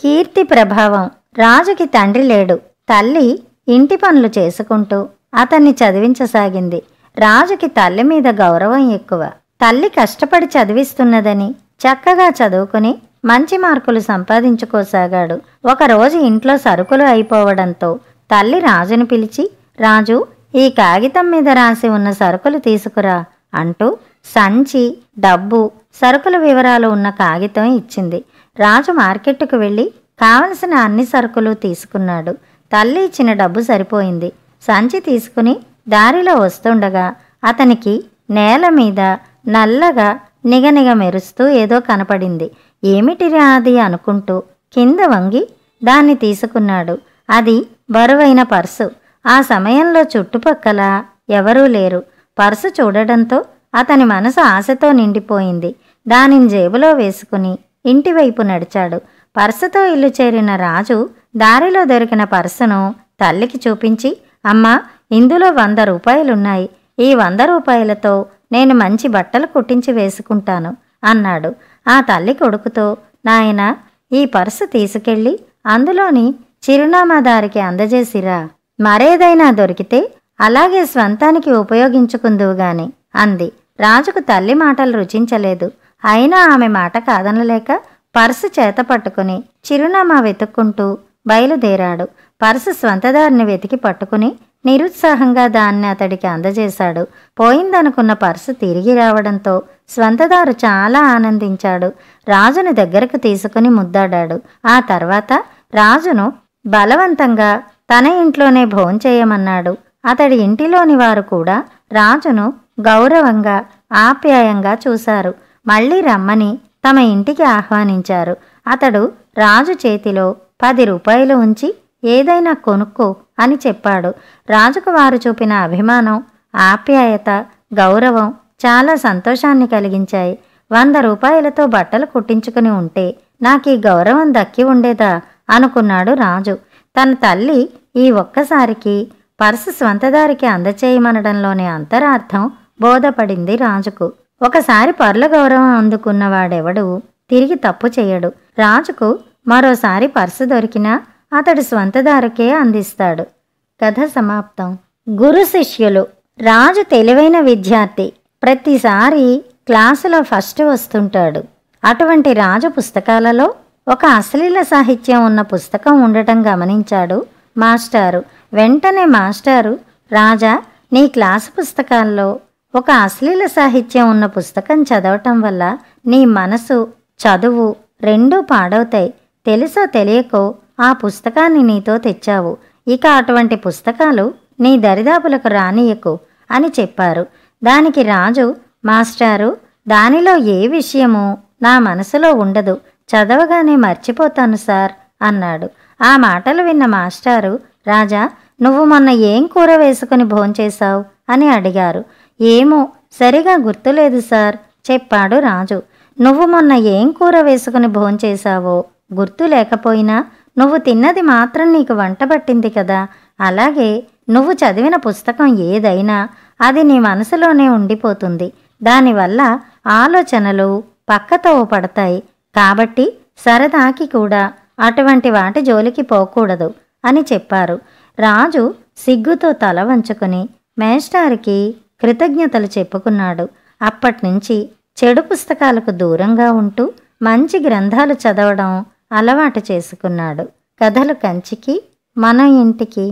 కీర్తి ప్రభావం రాజుకి తండ్రి లేడు తల్లి ఇంటి పనులు చేసుకుంటూ అతన్ని చదివించసాగింది రాజుకి తల్లి మీద గౌరవం ఎక్కువ తల్లి కష్టపడి చదివిస్తున్నదని చక్కగా చదువుకుని మంచి మార్కులు సంపాదించుకోసాగాడు ఒకరోజు ఇంట్లో సరుకులు అయిపోవడంతో తల్లి రాజును పిలిచి రాజు ఈ కాగితం మీద రాసి ఉన్న సరుకులు తీసుకురా అంటూ సంచి డబ్బు సరుకుల వివరాలు ఉన్న కాగితం ఇచ్చింది రాజు మార్కెట్కు వెళ్ళి కావలసిన అన్ని సరుకులు తీసుకున్నాడు తల్లి ఇచ్చిన డబ్బు సరిపోయింది సంచి తీసుకుని దారిలో వస్తుండగా అతనికి నేల మీద నల్లగా నిగనిగ మెరుస్తూ ఏదో కనపడింది ఏమిటిరా అది అనుకుంటూ కింద వంగి దాన్ని తీసుకున్నాడు అది బరువైన పర్సు ఆ సమయంలో చుట్టుపక్కల ఎవరూ లేరు పర్సు చూడడంతో అతని మనసు ఆశతో నిండిపోయింది దానిని జేబులో వేసుకుని ఇంటివైపు నడిచాడు పర్సతో ఇల్లు చేరిన రాజు దారిలో దొరికిన పర్సను తల్లికి చూపించి అమ్మా ఇందులో వంద రూపాయలున్నాయి ఈ వంద రూపాయలతో నేను మంచి బట్టలు కుట్టించి వేసుకుంటాను అన్నాడు ఆ తల్లి కొడుకుతో నాయన ఈ పర్సు తీసుకెళ్ళి అందులోని చిరునామాదారికి అందజేసిరా మరేదైనా దొరికితే అలాగే స్వంతానికి ఉపయోగించుకుందువుగాని అంది రాజుకు తల్లి మాటలు రుచించలేదు అయినా ఆమె మాట కాదనలేక పర్సు చేత పట్టుకుని చిరునామా వెతుక్కుంటూ బయలుదేరాడు పర్సు స్వంతదారిని వెతికి పట్టుకుని నిరుత్సాహంగా దాన్ని అతడికి అందజేశాడు పోయిందనుకున్న పర్సు తిరిగి రావడంతో స్వంతదారు చాలా ఆనందించాడు రాజును దగ్గరకు తీసుకుని ముద్దాడాడు ఆ తర్వాత రాజును బలవంతంగా తన ఇంట్లోనే భోంచేయమన్నాడు అతడి ఇంటిలోని వారు కూడా రాజును గౌరవంగా ఆప్యాయంగా చూశారు మళ్ళీ రమ్మని తమ ఇంటికి ఆహ్వానించారు అతడు రాజు చేతిలో పది రూపాయలు ఉంచి ఏదైనా కొనుక్కో అని చెప్పాడు రాజుకు వారు చూపిన అభిమానం ఆప్యాయత గౌరవం చాలా సంతోషాన్ని కలిగించాయి వంద రూపాయలతో బట్టలు కుట్టించుకుని ఉంటే నాకు ఈ గౌరవం దక్కి ఉండేదా అనుకున్నాడు రాజు తన తల్లి ఈ ఒక్కసారికి పర్సు స్వంతదారికి అందచేయమనడంలోని అంతరార్థం బోధపడింది రాజుకు ఒకసారి పర్ల గౌరవం అందుకున్న వాడెవడు తిరిగి తప్పు చేయడు రాజుకు మరోసారి పర్సు దొరికినా అతడు స్వంతదారుకే అందిస్తాడు కథ సమాప్తం గురు శిష్యులు రాజు తెలివైన విద్యార్థి ప్రతిసారి క్లాసులో ఫస్ట్ వస్తుంటాడు అటువంటి రాజు పుస్తకాలలో ఒక అశ్లీల సాహిత్యం ఉన్న పుస్తకం ఉండటం గమనించాడు మాస్టారు వెంటనే మాస్టారు రాజా నీ క్లాసు పుస్తకాల్లో ఒక అశ్లీల సాహిత్యం ఉన్న పుస్తకం చదవటం వల్ల నీ మనసు చదువు రెండూ పాడవుతాయి తెలుసో తెలియకో ఆ పుస్తకాన్ని నీతో తెచ్చావు ఇక అటువంటి పుస్తకాలు నీ దరిదాపులకు రానియకు అని చెప్పారు దానికి రాజు మాస్టారు దానిలో ఏ విషయము నా మనసులో ఉండదు చదవగానే మర్చిపోతాను సార్ అన్నాడు ఆ మాటలు విన్న మాస్టారు రాజా నువ్వు మొన్న ఏం కూర వేసుకుని భోంచేశావు అని అడిగారు ఏమో సరిగా గుర్తులేదు సార్ చెప్పాడు రాజు నువ్వు మొన్న ఏం కూర వేసుకుని భోంచేశావో గుర్తు లేకపోయినా నువ్వు తిన్నది మాత్రం నీకు వంట పట్టింది కదా అలాగే నువ్వు చదివిన పుస్తకం ఏదైనా అది నీ మనసులోనే ఉండిపోతుంది దానివల్ల ఆలోచనలు పక్కతో పడతాయి కాబట్టి సరదాకి కూడా అటువంటి వాటి జోలికి పోకూడదు అని చెప్పారు రాజు సిగ్గుతో తల వంచుకుని మేస్టార్కి కృతజ్ఞతలు చెప్పుకున్నాడు అప్పటినుంచి చెడు పుస్తకాలకు దూరంగా ఉంటూ మంచి గ్రంథాలు చదవడం అలవాటు చేసుకున్నాడు కథలు కంచికి మన ఇంటికి